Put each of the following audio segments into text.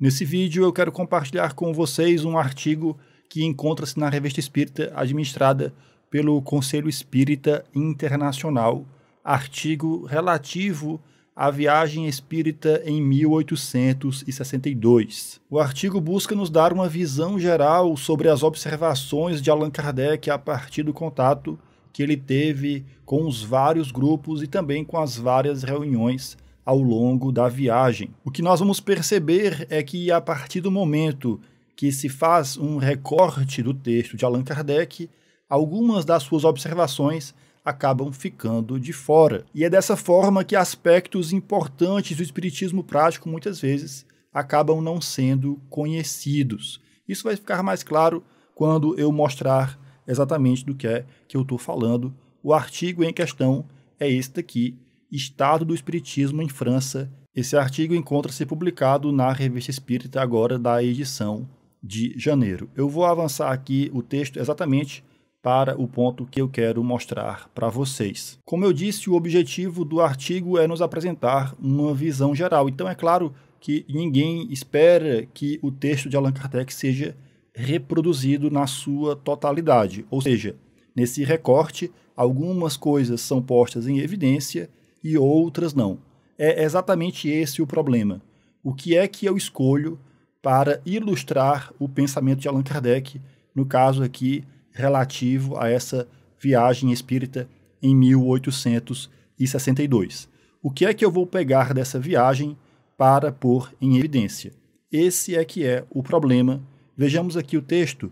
Nesse vídeo eu quero compartilhar com vocês um artigo que encontra-se na Revista Espírita, administrada pelo Conselho Espírita Internacional, artigo relativo à viagem espírita em 1862. O artigo busca nos dar uma visão geral sobre as observações de Allan Kardec a partir do contato que ele teve com os vários grupos e também com as várias reuniões ao longo da viagem. O que nós vamos perceber é que, a partir do momento que se faz um recorte do texto de Allan Kardec, algumas das suas observações acabam ficando de fora. E é dessa forma que aspectos importantes do espiritismo prático muitas vezes acabam não sendo conhecidos. Isso vai ficar mais claro quando eu mostrar exatamente do que é que eu estou falando. O artigo em questão é este aqui, Estado do Espiritismo em França. Esse artigo encontra-se publicado na Revista Espírita, agora da edição de janeiro. Eu vou avançar aqui o texto exatamente para o ponto que eu quero mostrar para vocês. Como eu disse, o objetivo do artigo é nos apresentar uma visão geral. Então, é claro que ninguém espera que o texto de Allan Kardec seja reproduzido na sua totalidade. Ou seja, nesse recorte, algumas coisas são postas em evidência e outras não. É exatamente esse o problema. O que é que eu escolho para ilustrar o pensamento de Allan Kardec, no caso aqui relativo a essa viagem espírita em 1862? O que é que eu vou pegar dessa viagem para pôr em evidência? Esse é que é o problema. Vejamos aqui o texto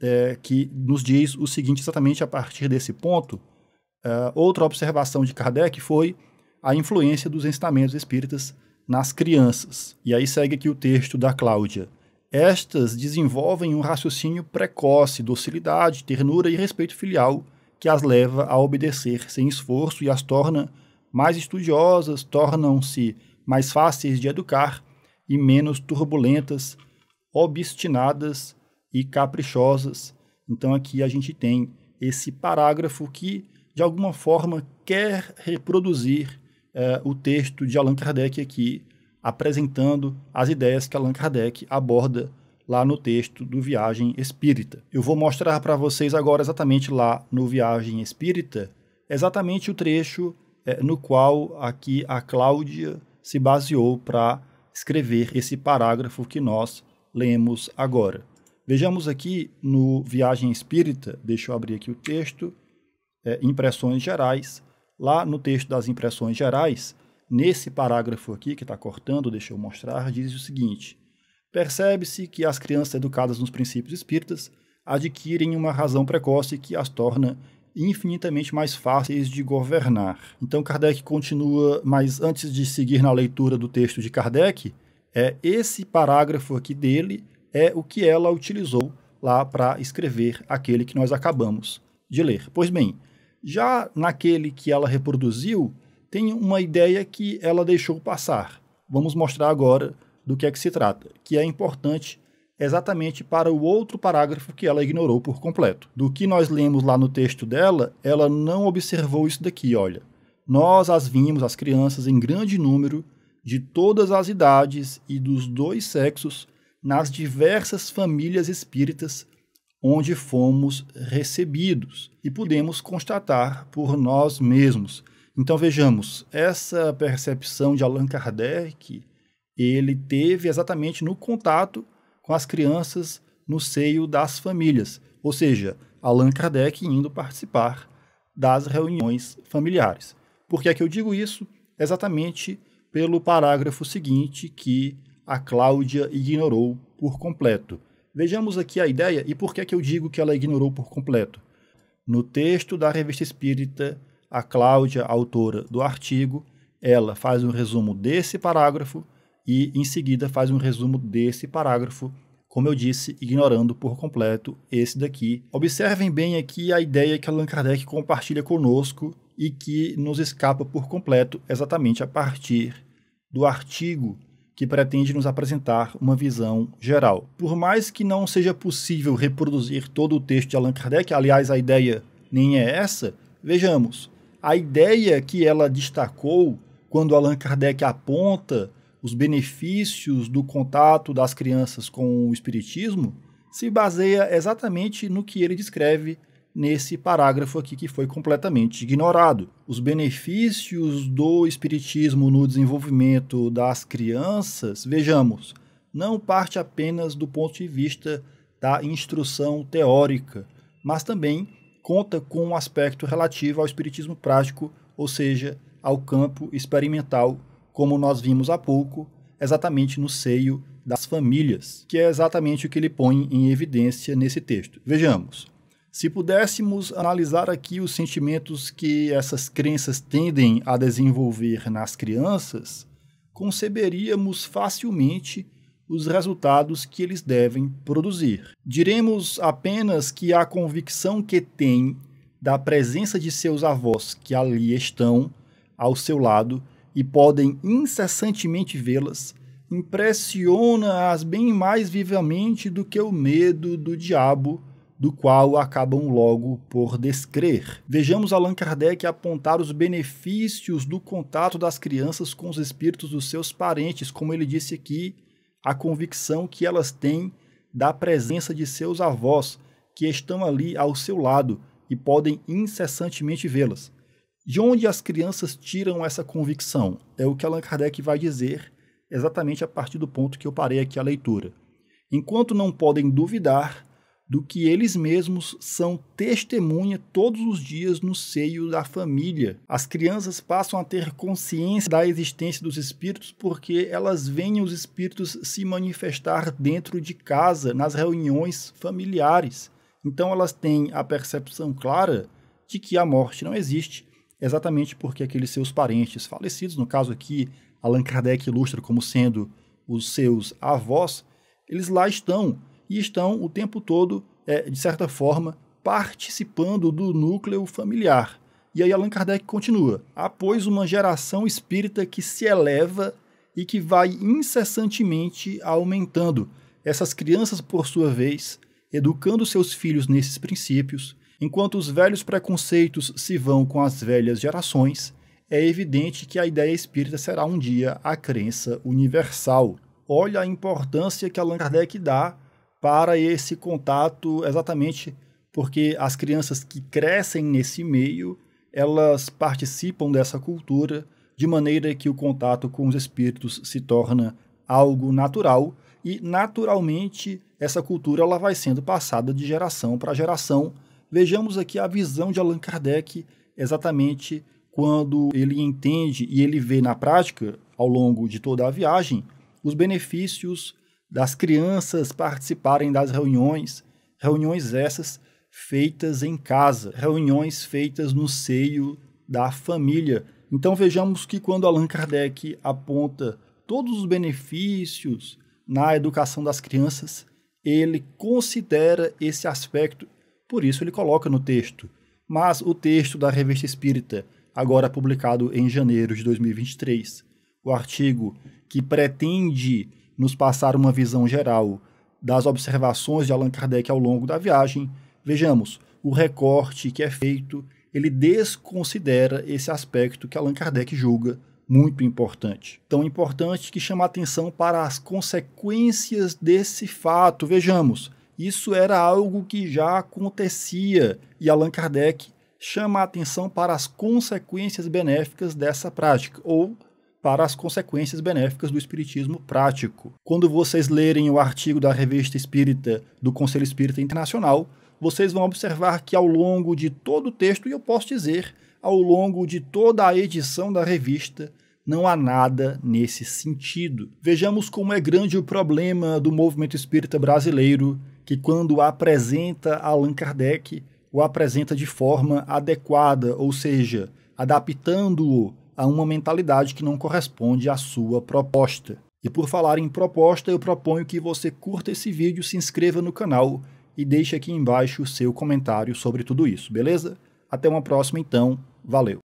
é, que nos diz o seguinte, exatamente a partir desse ponto. Uh, outra observação de Kardec foi a influência dos ensinamentos espíritas nas crianças. E aí segue aqui o texto da Cláudia. Estas desenvolvem um raciocínio precoce, docilidade, ternura e respeito filial que as leva a obedecer sem esforço e as torna mais estudiosas, tornam-se mais fáceis de educar e menos turbulentas, obstinadas e caprichosas. Então aqui a gente tem esse parágrafo que de alguma forma quer reproduzir é, o texto de Allan Kardec aqui, apresentando as ideias que Allan Kardec aborda lá no texto do Viagem Espírita. Eu vou mostrar para vocês agora exatamente lá no Viagem Espírita, exatamente o trecho é, no qual aqui a Cláudia se baseou para escrever esse parágrafo que nós lemos agora. Vejamos aqui no Viagem Espírita, deixa eu abrir aqui o texto, é, Impressões Gerais, Lá no texto das impressões gerais, nesse parágrafo aqui que está cortando, deixa eu mostrar, diz o seguinte: percebe-se que as crianças educadas nos princípios espíritas adquirem uma razão precoce que as torna infinitamente mais fáceis de governar. Então Kardec continua, mas antes de seguir na leitura do texto de Kardec, é esse parágrafo aqui dele é o que ela utilizou lá para escrever aquele que nós acabamos de ler. Pois bem, já naquele que ela reproduziu, tem uma ideia que ela deixou passar. Vamos mostrar agora do que é que se trata, que é importante exatamente para o outro parágrafo que ela ignorou por completo. Do que nós lemos lá no texto dela, ela não observou isso daqui, olha. Nós as vimos, as crianças, em grande número, de todas as idades e dos dois sexos, nas diversas famílias espíritas onde fomos recebidos e podemos constatar por nós mesmos. Então vejamos, essa percepção de Allan Kardec, ele teve exatamente no contato com as crianças no seio das famílias, ou seja, Allan Kardec indo participar das reuniões familiares. Por que é que eu digo isso? Exatamente pelo parágrafo seguinte que a Cláudia ignorou por completo. Vejamos aqui a ideia e por que, é que eu digo que ela ignorou por completo. No texto da Revista Espírita, a Cláudia, autora do artigo, ela faz um resumo desse parágrafo e, em seguida, faz um resumo desse parágrafo, como eu disse, ignorando por completo esse daqui. Observem bem aqui a ideia que Allan Kardec compartilha conosco e que nos escapa por completo exatamente a partir do artigo que pretende nos apresentar uma visão geral. Por mais que não seja possível reproduzir todo o texto de Allan Kardec, aliás, a ideia nem é essa, vejamos, a ideia que ela destacou quando Allan Kardec aponta os benefícios do contato das crianças com o espiritismo se baseia exatamente no que ele descreve nesse parágrafo aqui que foi completamente ignorado. Os benefícios do espiritismo no desenvolvimento das crianças, vejamos, não parte apenas do ponto de vista da instrução teórica, mas também conta com um aspecto relativo ao espiritismo prático, ou seja, ao campo experimental, como nós vimos há pouco, exatamente no seio das famílias, que é exatamente o que ele põe em evidência nesse texto. Vejamos. Se pudéssemos analisar aqui os sentimentos que essas crenças tendem a desenvolver nas crianças, conceberíamos facilmente os resultados que eles devem produzir. Diremos apenas que a convicção que tem da presença de seus avós que ali estão ao seu lado e podem incessantemente vê-las impressiona-as bem mais vivamente do que o medo do diabo do qual acabam logo por descrer. Vejamos Allan Kardec apontar os benefícios do contato das crianças com os espíritos dos seus parentes, como ele disse aqui, a convicção que elas têm da presença de seus avós, que estão ali ao seu lado e podem incessantemente vê-las. De onde as crianças tiram essa convicção? É o que Allan Kardec vai dizer exatamente a partir do ponto que eu parei aqui a leitura. Enquanto não podem duvidar, do que eles mesmos são testemunha todos os dias no seio da família. As crianças passam a ter consciência da existência dos espíritos porque elas veem os espíritos se manifestar dentro de casa, nas reuniões familiares. Então elas têm a percepção clara de que a morte não existe, exatamente porque aqueles seus parentes falecidos, no caso aqui, Allan Kardec ilustra como sendo os seus avós, eles lá estão e estão o tempo todo, é, de certa forma, participando do núcleo familiar. E aí Allan Kardec continua: após uma geração espírita que se eleva e que vai incessantemente aumentando. Essas crianças, por sua vez, educando seus filhos nesses princípios, enquanto os velhos preconceitos se vão com as velhas gerações, é evidente que a ideia espírita será um dia a crença universal. Olha a importância que Allan Kardec dá para esse contato exatamente porque as crianças que crescem nesse meio, elas participam dessa cultura de maneira que o contato com os espíritos se torna algo natural e naturalmente essa cultura ela vai sendo passada de geração para geração. Vejamos aqui a visão de Allan Kardec exatamente quando ele entende e ele vê na prática, ao longo de toda a viagem, os benefícios das crianças participarem das reuniões, reuniões essas feitas em casa, reuniões feitas no seio da família. Então vejamos que quando Allan Kardec aponta todos os benefícios na educação das crianças, ele considera esse aspecto, por isso ele coloca no texto. Mas o texto da Revista Espírita, agora publicado em janeiro de 2023, o artigo que pretende nos passar uma visão geral das observações de Allan Kardec ao longo da viagem, vejamos, o recorte que é feito, ele desconsidera esse aspecto que Allan Kardec julga muito importante. Tão importante que chama atenção para as consequências desse fato. Vejamos, isso era algo que já acontecia e Allan Kardec chama atenção para as consequências benéficas dessa prática, ou para as consequências benéficas do espiritismo prático. Quando vocês lerem o artigo da Revista Espírita do Conselho Espírita Internacional, vocês vão observar que ao longo de todo o texto, e eu posso dizer, ao longo de toda a edição da revista, não há nada nesse sentido. Vejamos como é grande o problema do movimento espírita brasileiro, que quando apresenta Allan Kardec, o apresenta de forma adequada, ou seja, adaptando-o a uma mentalidade que não corresponde à sua proposta. E por falar em proposta, eu proponho que você curta esse vídeo, se inscreva no canal e deixe aqui embaixo o seu comentário sobre tudo isso, beleza? Até uma próxima então, valeu!